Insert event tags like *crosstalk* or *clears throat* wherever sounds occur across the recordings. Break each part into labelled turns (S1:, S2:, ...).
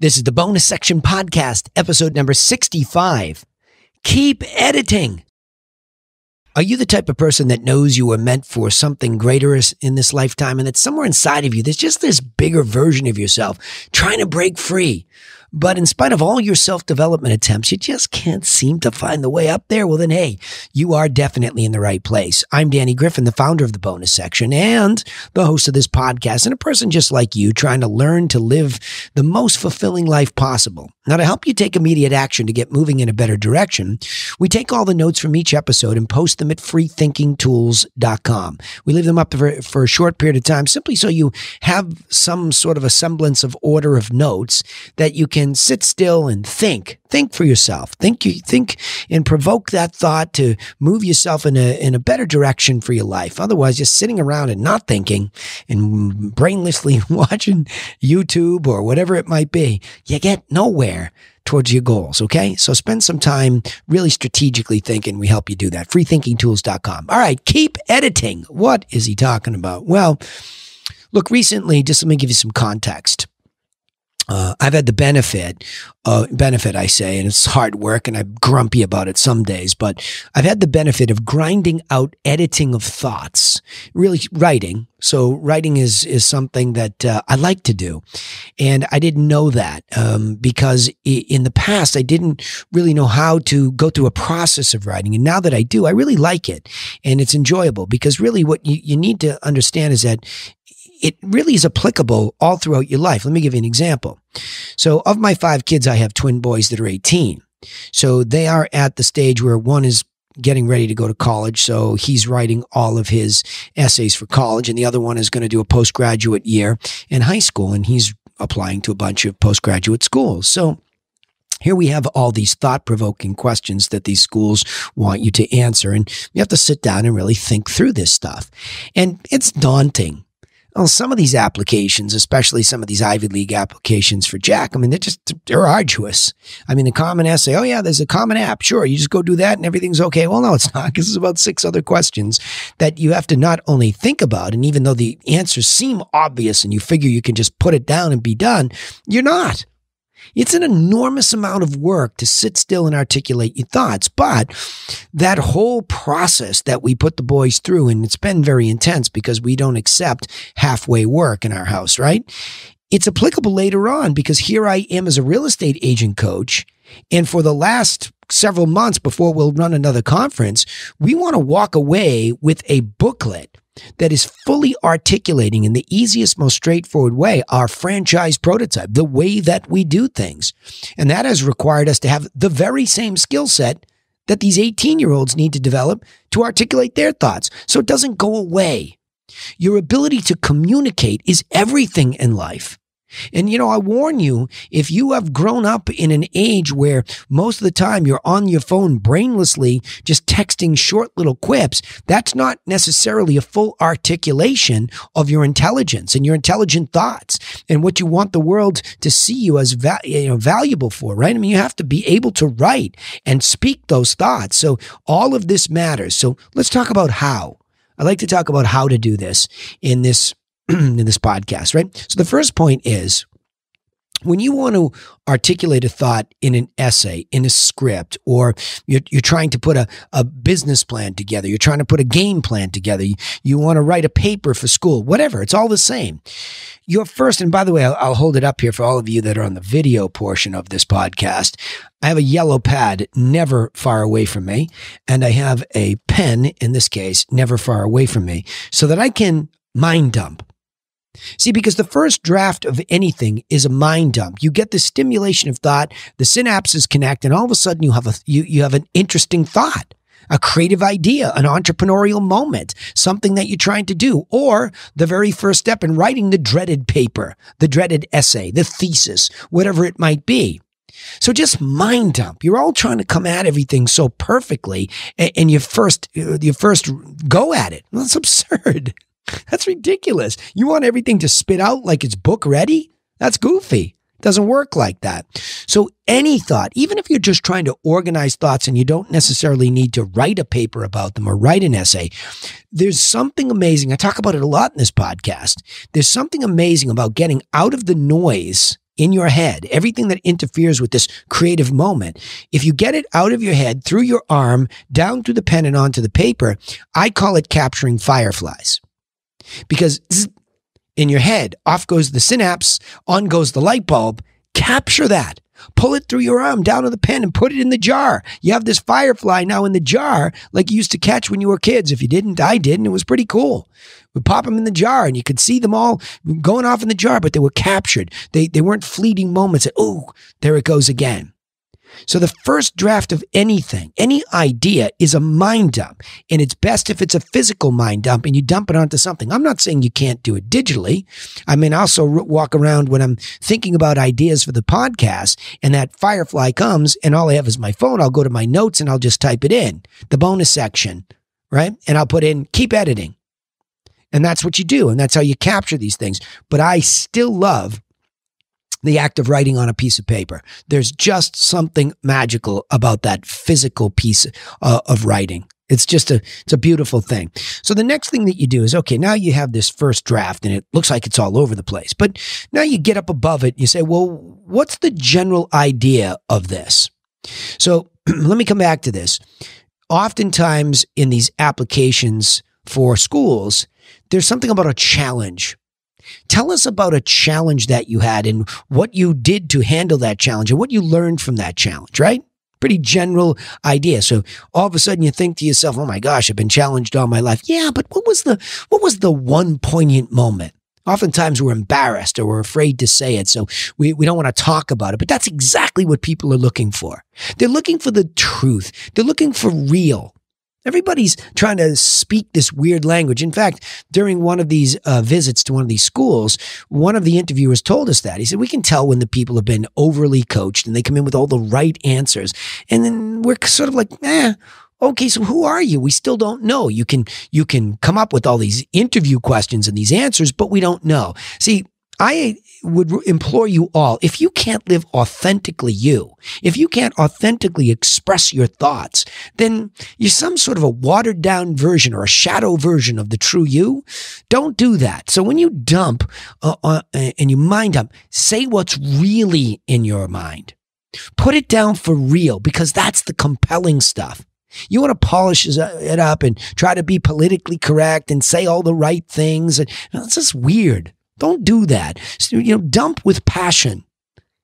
S1: This is the bonus section podcast, episode number 65. Keep editing. Are you the type of person that knows you were meant for something greater in this lifetime and that somewhere inside of you, there's just this bigger version of yourself trying to break free? But in spite of all your self development attempts, you just can't seem to find the way up there. Well, then, hey, you are definitely in the right place. I'm Danny Griffin, the founder of the bonus section and the host of this podcast, and a person just like you trying to learn to live the most fulfilling life possible. Now, to help you take immediate action to get moving in a better direction, we take all the notes from each episode and post them at freethinkingtools.com. We leave them up for, for a short period of time simply so you have some sort of a semblance of order of notes that you can can sit still and think. Think for yourself. Think you think and provoke that thought to move yourself in a in a better direction for your life. Otherwise, just sitting around and not thinking and brainlessly *laughs* watching YouTube or whatever it might be, you get nowhere towards your goals. Okay. So spend some time really strategically thinking. We help you do that. Freethinkingtools.com. All right. Keep editing. What is he talking about? Well, look, recently, just let me give you some context uh, I've had the benefit, uh, benefit I say, and it's hard work, and I'm grumpy about it some days. But I've had the benefit of grinding out editing of thoughts, really writing. So writing is is something that uh, I like to do, and I didn't know that um, because in the past I didn't really know how to go through a process of writing, and now that I do, I really like it, and it's enjoyable because really what you, you need to understand is that it really is applicable all throughout your life. Let me give you an example. So, of my five kids, I have twin boys that are 18. So, they are at the stage where one is getting ready to go to college. So, he's writing all of his essays for college, and the other one is going to do a postgraduate year in high school, and he's applying to a bunch of postgraduate schools. So, here we have all these thought provoking questions that these schools want you to answer. And you have to sit down and really think through this stuff. And it's daunting well, some of these applications, especially some of these Ivy League applications for Jack, I mean, they're just, they're arduous. I mean, the common essay, oh yeah, there's a common app. Sure. You just go do that and everything's okay. Well, no, it's not because it's about six other questions that you have to not only think about. And even though the answers seem obvious and you figure you can just put it down and be done, you're not. It's an enormous amount of work to sit still and articulate your thoughts. But that whole process that we put the boys through, and it's been very intense because we don't accept halfway work in our house, right? It's applicable later on because here I am as a real estate agent coach. And for the last several months before we'll run another conference, we want to walk away with a booklet that is fully articulating in the easiest, most straightforward way our franchise prototype, the way that we do things. And that has required us to have the very same skill set that these 18 year olds need to develop to articulate their thoughts. So it doesn't go away. Your ability to communicate is everything in life. And you know, I warn you, if you have grown up in an age where most of the time you're on your phone brainlessly, just texting short little quips, that's not necessarily a full articulation of your intelligence and your intelligent thoughts and what you want the world to see you as you know, valuable for, right? I mean, you have to be able to write and speak those thoughts. So all of this matters. So let's talk about how. i like to talk about how to do this in this *clears throat* in this podcast, right? So the first point is when you want to articulate a thought in an essay, in a script, or you're, you're, trying to put a, a business plan together, you're trying to put a game plan together, you, you want to write a paper for school, whatever, it's all the same. Your first, and by the way, I'll, I'll hold it up here for all of you that are on the video portion of this podcast. I have a yellow pad never far away from me, and I have a pen, in this case, never far away from me, so that I can mind dump See, because the first draft of anything is a mind dump. You get the stimulation of thought, the synapses connect, and all of a sudden you have a you, you have an interesting thought a creative idea, an entrepreneurial moment, something that you're trying to do, or the very first step in writing the dreaded paper, the dreaded essay, the thesis, whatever it might be. So just mind dump. You're all trying to come at everything so perfectly, and, you first you first go at it. Well, that's absurd. That's ridiculous. You want everything to spit out like it's book ready? That's goofy. It doesn't work like that. So, any thought, even if you're just trying to organize thoughts and you don't necessarily need to write a paper about them or write an essay, there's something amazing. I talk about it a lot in this podcast. There's something amazing about getting out of the noise in your head, everything that interferes with this creative moment, if you get it out of your head, through your arm, down to the pen and onto the paper, I call it capturing fireflies because in your head, off goes the synapse, on goes the light bulb. Capture that. Pull it through your arm down to the pen and put it in the jar. You have this firefly now in the jar, like you used to catch when you were kids. If you didn't, I did, and it was pretty cool. We pop them in the jar, and you could see them all going off in the jar, but they were captured. They they weren't fleeting moments. Oh, there it goes again. So the first draft of anything, any idea is a mind dump. And it's best if it's a physical mind dump and you dump it onto something. I'm not saying you can't do it digitally. I mean, I also walk around when I'm thinking about ideas for the podcast and that firefly comes and all I have is my phone. I'll go to my notes and I'll just type it in the bonus section, right? And I'll put in keep editing. And that's what you do. And that's how you capture these things. But I still love the act of writing on a piece of paper. There's just something magical about that physical piece uh, of writing. It's just a it's a beautiful thing. So the next thing that you do is okay, now you have this first draft and it looks like it's all over the place. But now you get up above it, you say, "Well, what's the general idea of this?" So *clears throat* let me come back to this. Oftentimes in these applications for schools, there's something about a challenge Tell us about a challenge that you had and what you did to handle that challenge and what you learned from that challenge, right? Pretty general idea. So all of a sudden you think to yourself, "Oh my gosh, I've been challenged all my life." Yeah, but what was the what was the one poignant moment? Oftentimes we're embarrassed or we're afraid to say it, so we, we don't want to talk about it. But that's exactly what people are looking for. They're looking for the truth. They're looking for real. Everybody's trying to speak this weird language. In fact, during one of these uh, visits to one of these schools, one of the interviewers told us that. He said, We can tell when the people have been overly coached and they come in with all the right answers. And then we're sort of like, eh, okay so who are you we still don't know you can you can come up with all these interview questions and these answers but we don't know see i would implore you all if you can't live authentically you, if you can't authentically express your thoughts, then you're some sort of a watered down version or a shadow version of the true you. Don't do that. So when you dump uh, uh, and you mind dump, say what's really in your mind. Put it down for real because that's the compelling stuff. You want to polish uh, it up and try to be politically correct and say all the right things. And, you know, it's just weird. Don't do that. You know, dump with passion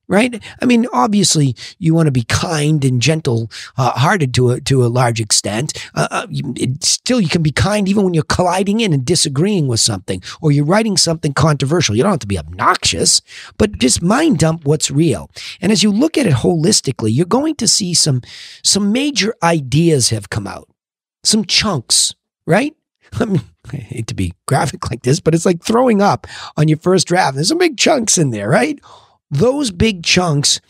S1: right? I mean, obviously, you want to be kind and gentle uh, hearted to a, to a large extent. Uh, uh it, still, you can be kind even when you're colliding in and disagreeing with something or you're writing something controversial. You don't have to be obnoxious, but just mind dump what's real. And as you look at it holistically, you're going to see some some major ideas have come out, some chunks, right? *laughs* I mean, I hate to be graphic like this, but it's like throwing up on your first draft. There's some big chunks in there, right? Those big chunks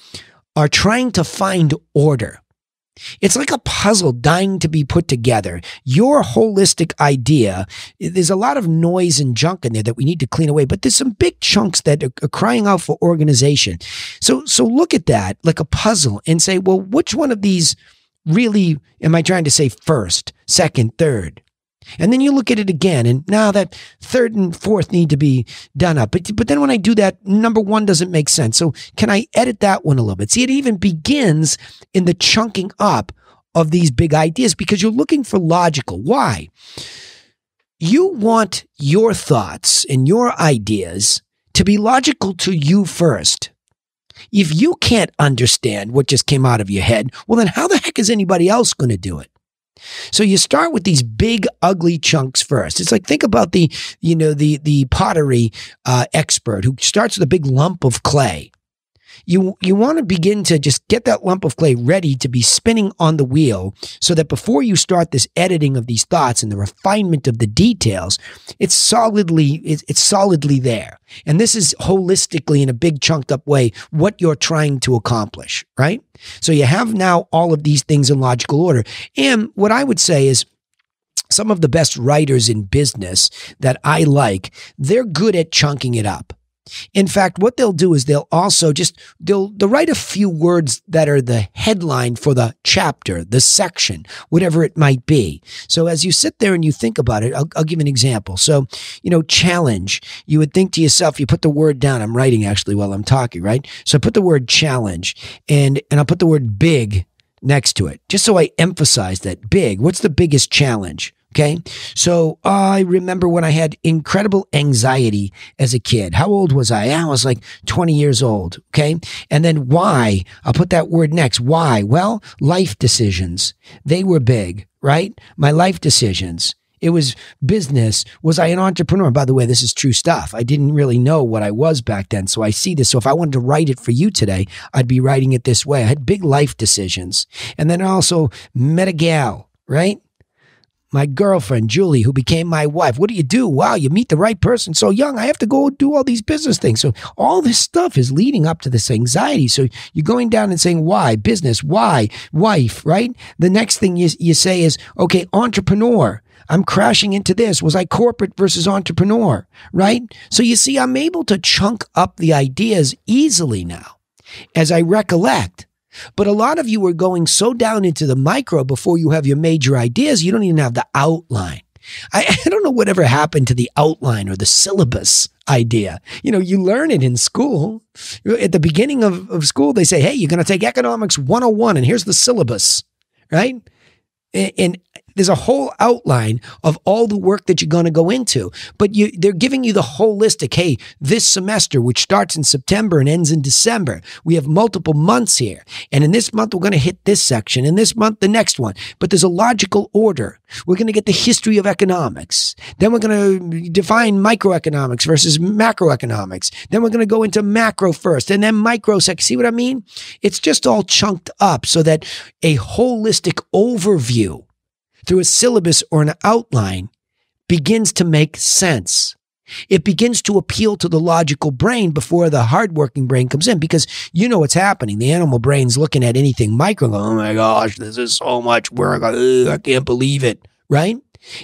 S1: are trying to find order. It's like a puzzle dying to be put together. Your holistic idea, there's a lot of noise and junk in there that we need to clean away, but there's some big chunks that are, are crying out for organization. So, so look at that like a puzzle and say, well, which one of these really am I trying to say first, second, third? And then you look at it again, and now that third and fourth need to be done up. But, but then when I do that, number one doesn't make sense. So can I edit that one a little bit? See, it even begins in the chunking up of these big ideas because you're looking for logical. Why? You want your thoughts and your ideas to be logical to you first. If you can't understand what just came out of your head, well, then how the heck is anybody else going to do it? So you start with these big, ugly chunks first. It's like think about the, you know, the the pottery uh, expert who starts with a big lump of clay, you you want to begin to just get that lump of clay ready to be spinning on the wheel so that before you start this editing of these thoughts and the refinement of the details it's solidly it's, it's solidly there and this is holistically in a big chunked up way what you're trying to accomplish right so you have now all of these things in logical order and what i would say is some of the best writers in business that I like, they're good at chunking it up. In fact, what they'll do is they'll also just they'll they'll write a few words that are the headline for the chapter, the section, whatever it might be. So as you sit there and you think about it, I'll, I'll give an example. So you know, challenge. You would think to yourself, you put the word down. I'm writing actually while I'm talking, right? So I put the word challenge, and and I'll put the word big next to it, just so I emphasize that big. What's the biggest challenge? Okay. So I remember when I had incredible anxiety as a kid. How old was I? I was like 20 years old. Okay. And then why? I'll put that word next. Why? Well, life decisions. They were big, right? My life decisions. It was business. Was I an entrepreneur? By the way, this is true stuff. I didn't really know what I was back then. So I see this. So if I wanted to write it for you today, I'd be writing it this way. I had big life decisions. And then also, met a gal, right? my girlfriend, Julie, who became my wife. What do you do? Wow, you meet the right person so young. I have to go do all these business things. So all this stuff is leading up to this anxiety. So you're going down and saying, why? Business, why? Wife, right? The next thing you, you say is, okay, entrepreneur. I'm crashing into this. Was I corporate versus entrepreneur? Right? So you see, I'm able to chunk up the ideas easily now. As I recollect, but a lot of you are going so down into the micro before you have your major ideas, you don't even have the outline. I, *laughs* I, don't know whatever happened to the outline or the syllabus idea. You know, you learn it in school. At the beginning of, of school, they say, hey, you're going to take economics 101, and here's the syllabus, right? And, and there's a whole outline of all the work that you're going to go into, but you, they're giving you the holistic. Hey, this semester, which starts in September and ends in December, we have multiple months here, and in this month we're going to hit this section, and this month the next one. But there's a logical order. We're going to get the history of economics. Then we're going to define microeconomics versus macroeconomics. Then we're going to go into macro first, and then micro second. See what I mean? It's just all chunked up so that a holistic overview through a syllabus or an outline begins to make sense. It begins to appeal to the logical brain before the hardworking brain comes in because you know what's happening. The animal brain's looking at anything micro. Oh my gosh, this is so much work. Ugh, I can't believe it. Right?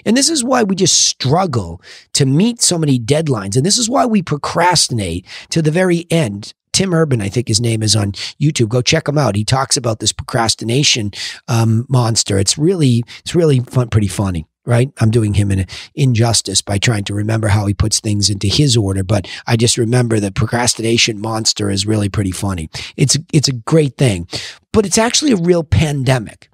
S1: And this is why we just struggle to meet so many deadlines. And this is why we procrastinate to the very end Tim Urban, I think his name is on YouTube. Go check him out. He talks about this procrastination um, monster. It's really, it's really fun, pretty funny right? I'm doing him an injustice by trying to remember how he puts things into his order, but I just remember the procrastination monster is really pretty funny. It's it's a great thing, but it's actually a real pandemic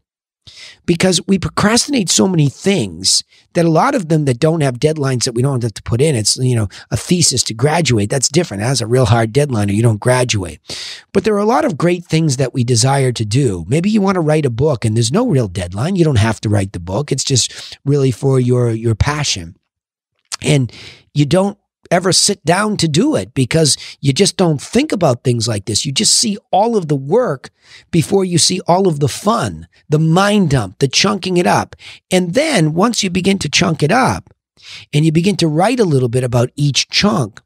S1: because we procrastinate so many things that a lot of them that don't have deadlines that we don't have to put in it's you know a thesis to graduate that's different it has a real hard deadline or you don't graduate but there are a lot of great things that we desire to do maybe you want to write a book and there's no real deadline you don't have to write the book it's just really for your your passion and you don't ever sit down to do it because you just don't think about things like this. You just see all of the work before you see all of the fun, the mind dump, the chunking it up. And then once you begin to chunk it up and you begin to write a little bit about each chunk,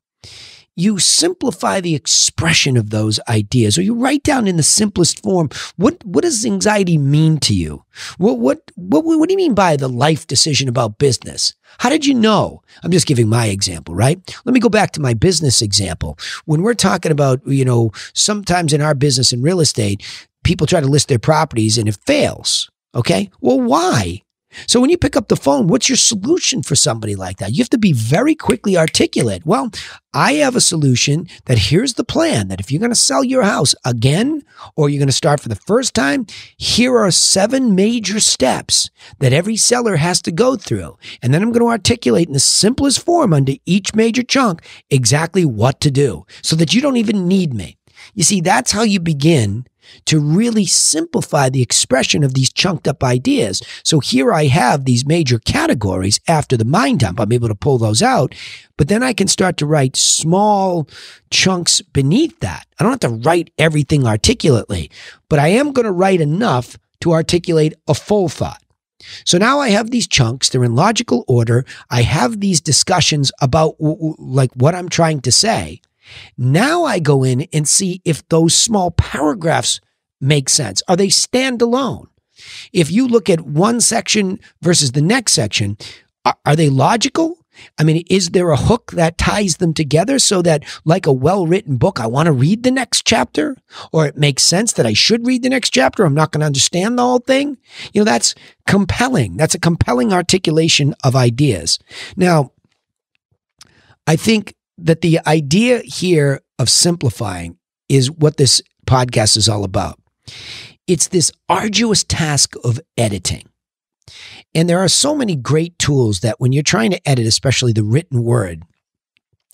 S1: you simplify the expression of those ideas or you write down in the simplest form what what does anxiety mean to you what what what what do you mean by the life decision about business how did you know i'm just giving my example right let me go back to my business example when we're talking about you know sometimes in our business in real estate people try to list their properties and it fails okay well why so when you pick up the phone, what's your solution for somebody like that? You have to be very quickly articulate. Well, I have a solution that here's the plan that if you're going to sell your house again or you're going to start for the first time, here are seven major steps that every seller has to go through. And then I'm going to articulate in the simplest form under each major chunk exactly what to do so that you don't even need me. You see, that's how you begin to really simplify the expression of these chunked up ideas. So here I have these major categories after the mind dump. I'm able to pull those out, but then I can start to write small chunks beneath that. I don't have to write everything articulately, but I am going to write enough to articulate a full thought. So now I have these chunks. They're in logical order. I have these discussions about like what I'm trying to say. Now I go in and see if those small paragraphs make sense. Are they standalone? If you look at one section versus the next section, are, are they logical? I mean, is there a hook that ties them together so that, like a well written book, I want to read the next chapter? Or it makes sense that I should read the next chapter? I'm not going to understand the whole thing. You know, that's compelling. That's a compelling articulation of ideas. Now, I think that the idea here of simplifying is what this podcast is all about. It's this arduous task of editing. And there are so many great tools that when you're trying to edit, especially the written word,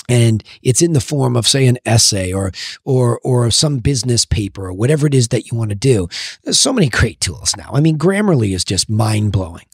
S1: and it's in the form of say an essay or or or some business paper or whatever it is that you want to do there's so many great tools now i mean grammarly is just mind blowing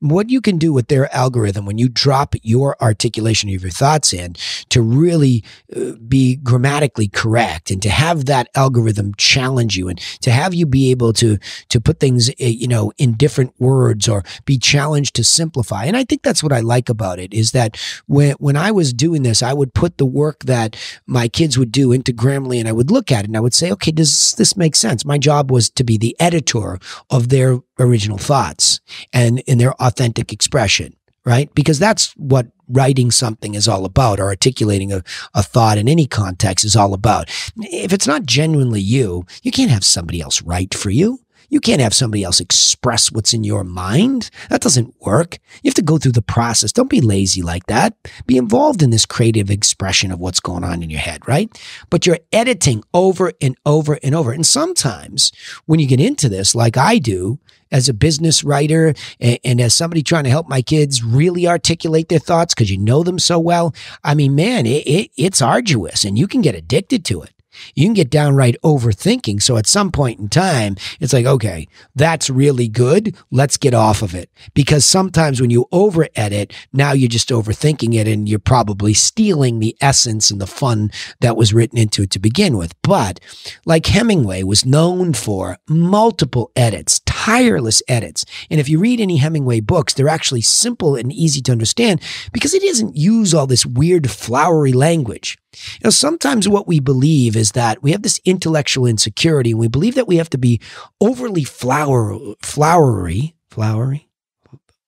S1: what you can do with their algorithm when you drop your articulation of your thoughts in to really uh, be grammatically correct and to have that algorithm challenge you and to have you be able to to put things eh, you know in different words or be challenged to simplify and i think that's what i like about it is that when when i was doing this i would put the work that my kids would do into grammarly and i would look at it and i would say okay does this make sense my job was to be the editor of their original thoughts and in their authentic expression, right? Because that's what writing something is all about or articulating a, a thought in any context is all about. If it's not genuinely you, you can't have somebody else write for you. You can't have somebody else express what's in your mind. That doesn't work. You have to go through the process. Don't be lazy like that. Be involved in this creative expression of what's going on in your head, right? But you're editing over and over and over. And sometimes when you get into this, like I do, as a business writer and, and, as somebody trying to help my kids really articulate their thoughts because you know them so well. I mean, man, it, it, it's arduous and you can get addicted to it you can get downright overthinking. So at some point in time, it's like, okay, that's really good. Let's get off of it. Because sometimes when you over edit, now you're just overthinking it and you're probably stealing the essence and the fun that was written into it to begin with. But like Hemingway was known for multiple edits, tireless edits. And if you read any Hemingway books, they're actually simple and easy to understand because he doesn't use all this weird flowery language. You know, sometimes what we believe is that we have this intellectual insecurity and we believe that we have to be overly flower, flowery, flowery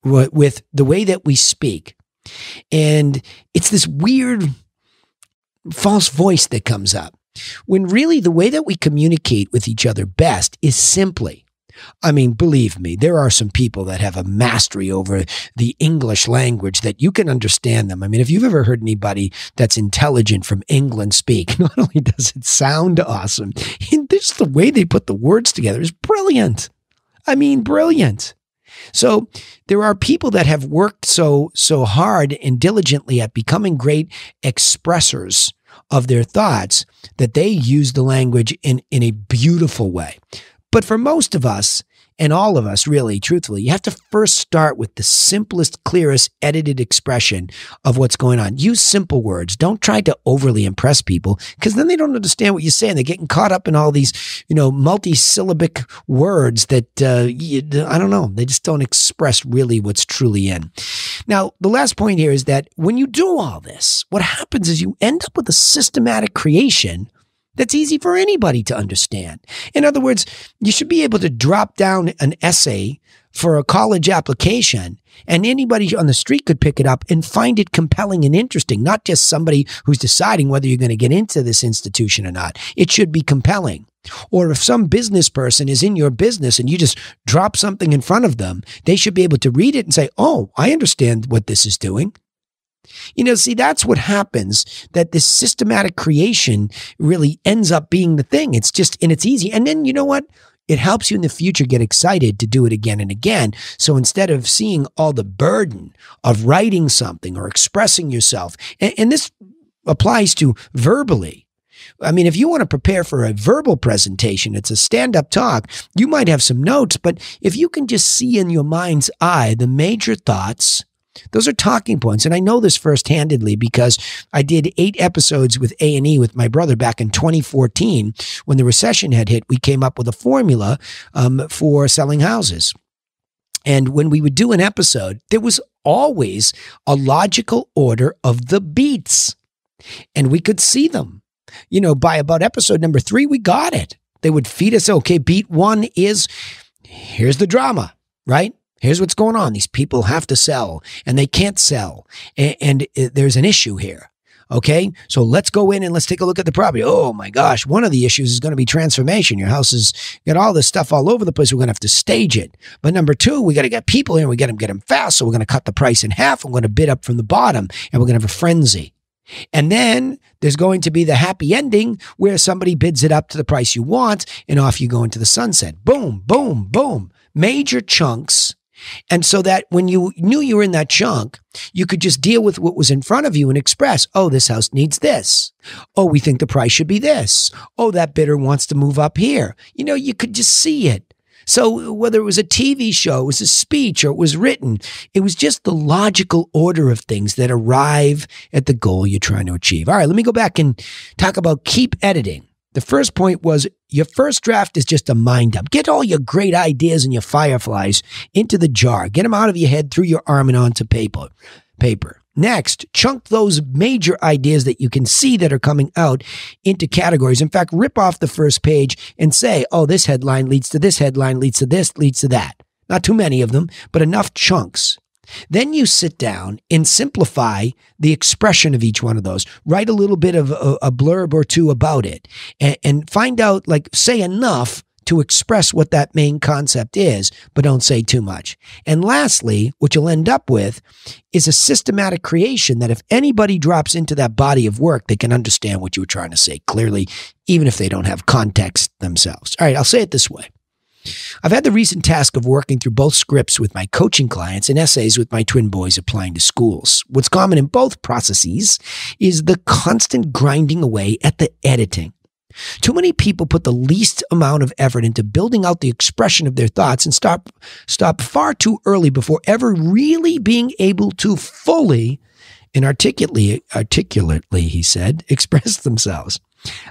S1: with the way that we speak. And it's this weird false voice that comes up when really the way that we communicate with each other best is simply I mean, believe me, there are some people that have a mastery over the English language that you can understand them. I mean, if you've ever heard anybody that's intelligent from England speak, *laughs* not only does it sound awesome, just the way they put the words together is brilliant. I mean, brilliant. So there are people that have worked so so hard and diligently at becoming great expressors of their thoughts that they use the language in in a beautiful way. But for most of us, and all of us really, truthfully, you have to first start with the simplest, clearest, edited expression of what's going on. Use simple words. Don't try to overly impress people because then they don't understand what you're saying. They're getting caught up in all these, you know, multi-syllabic words that, uh, you, I don't know, they just don't express really what's truly in. Now, the last point here is that when you do all this, what happens is you end up with a systematic creation that's easy for anybody to understand. In other words, you should be able to drop down an essay for a college application and anybody on the street could pick it up and find it compelling and interesting, not just somebody who's deciding whether you're going to get into this institution or not. It should be compelling. Or if some business person is in your business and you just drop something in front of them, they should be able to read it and say, Oh, I understand what this is doing. You know, see, that's what happens that this systematic creation really ends up being the thing. It's just, and it's easy. And then you know what? It helps you in the future get excited to do it again and again. So instead of seeing all the burden of writing something or expressing yourself, and, and this applies to verbally, I mean, if you want to prepare for a verbal presentation, it's a stand up talk, you might have some notes, but if you can just see in your mind's eye the major thoughts those are talking points. And I know this firsthandedly because I did eight episodes with A&E with my brother back in 2014. When the recession had hit, we came up with a formula um, for selling houses. And when we would do an episode, there was always a logical order of the beats and we could see them. You know, by about episode number three, we got it. They would feed us, okay, beat one is here's the drama, right? here's what's going on. These people have to sell and they can't sell. And, and there's an issue here. Okay. So let's go in and let's take a look at the property. Oh my gosh. One of the issues is going to be transformation. Your house has got all this stuff all over the place. We're going to have to stage it. But number two, we got to get people here. We got to get them fast. So we're going to cut the price in half. I'm going to bid up from the bottom and we're going to have a frenzy. And then there's going to be the happy ending where somebody bids it up to the price you want and off you go into the sunset. Boom, boom, boom. Major chunks and so that when you knew you were in that chunk, you could just deal with what was in front of you and express, oh, this house needs this. Oh, we think the price should be this. Oh, that bidder wants to move up here. You know, you could just see it. So whether it was a TV show, it was a speech, or it was written, it was just the logical order of things that arrive at the goal you're trying to achieve. All right, let me go back and talk about keep editing. The first point was your first draft is just a mind dump. Get all your great ideas and your fireflies into the jar. Get them out of your head through your arm and onto paper. Paper. Next, chunk those major ideas that you can see that are coming out into categories. In fact, rip off the first page and say, "Oh, this headline leads to this headline leads to this leads to that." Not too many of them, but enough chunks. Then you sit down and simplify the expression of each one of those. Write a little bit of a, a blurb or two about it and, and find out, like, say enough to express what that main concept is, but don't say too much. And lastly, what you'll end up with is a systematic creation that if anybody drops into that body of work, they can understand what you were trying to say clearly, even if they don't have context themselves. All right, I'll say it this way I've had the recent task of working through both scripts with my coaching clients and essays with my twin boys applying to schools. What's common in both processes is the constant grinding away at the editing. Too many people put the least amount of effort into building out the expression of their thoughts and stop stop far too early before ever really being able to fully and articulately articulately he said *laughs* express themselves.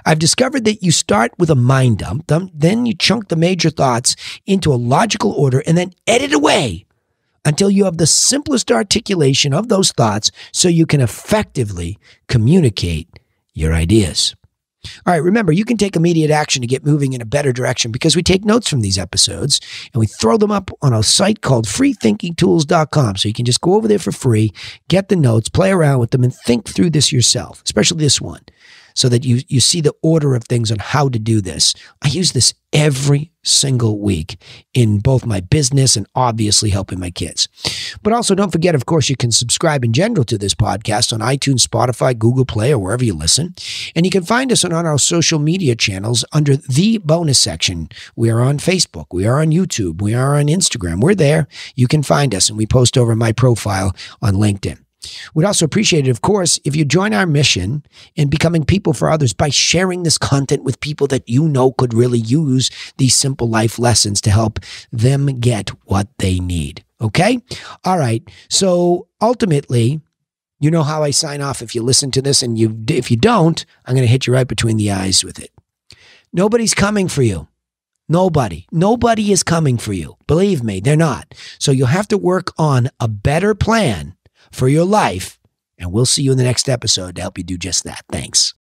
S1: I've discovered that you start with a mind dump, then you chunk the major thoughts into a logical order and then edit away until you have the simplest articulation of those thoughts so you can effectively communicate your ideas. All right, remember, you can take immediate action to get moving in a better direction because we take notes from these episodes and we throw them up on a site called freethinkingtools.com. So you can just go over there for free, get the notes, play around with them, and think through this yourself, especially this one so that you, you see the order of things on how to do this. I use this every single week in both my business and obviously helping my kids. But also, don't forget, of course, you can subscribe in general to this podcast on iTunes, Spotify, Google Play, or wherever you listen. And you can find us on, on our social media channels under the bonus section. We are on Facebook, we are on YouTube, we are on Instagram. We're there. You can find us, and we post over my profile on LinkedIn. We'd also appreciate it, of course, if you join our mission in becoming people for others by sharing this content with people that you know could really use these simple life lessons to help them get what they need. Okay? All right. So ultimately, you know how I sign off if you listen to this and you if you don't, I'm going to hit you right between the eyes with it. Nobody's coming for you. Nobody. Nobody is coming for you. Believe me, they're not. So you'll have to work on a better plan for your life. And we'll see you in the next episode to help you do just that. Thanks.